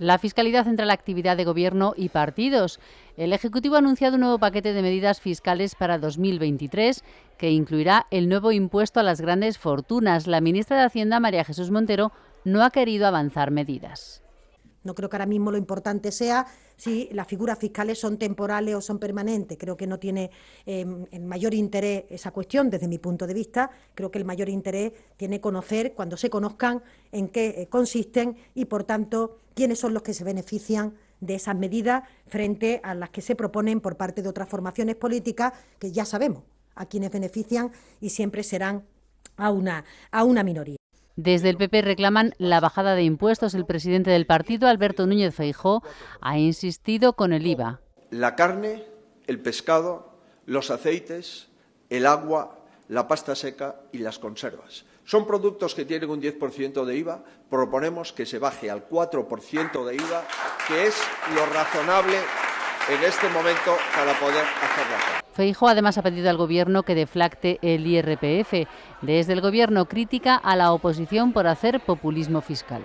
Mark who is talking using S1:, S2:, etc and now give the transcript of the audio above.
S1: La fiscalidad entre la actividad de gobierno y partidos. El Ejecutivo ha anunciado un nuevo paquete de medidas fiscales para 2023 que incluirá el nuevo impuesto a las grandes fortunas. La ministra de Hacienda, María Jesús Montero, no ha querido avanzar medidas.
S2: No creo que ahora mismo lo importante sea si las figuras fiscales son temporales o son permanentes. Creo que no tiene em, el mayor interés esa cuestión desde mi punto de vista. Creo que el mayor interés tiene conocer, cuando se conozcan, en qué eh, consisten y, por tanto, quiénes son los que se benefician de esas medidas frente a las que se proponen por parte de otras formaciones políticas que ya sabemos a quienes benefician y siempre serán a una, a una minoría.
S1: Desde el PP reclaman la bajada de impuestos. El presidente del partido, Alberto Núñez Feijó, ha insistido con el IVA.
S3: La carne, el pescado, los aceites, el agua, la pasta seca y las conservas. Son productos que tienen un 10% de IVA. Proponemos que se baje al 4% de IVA, que es lo razonable en este momento para poder hacerla.
S1: Feijo además ha pedido al Gobierno que deflacte el IRPF. Desde el Gobierno critica a la oposición por hacer populismo fiscal.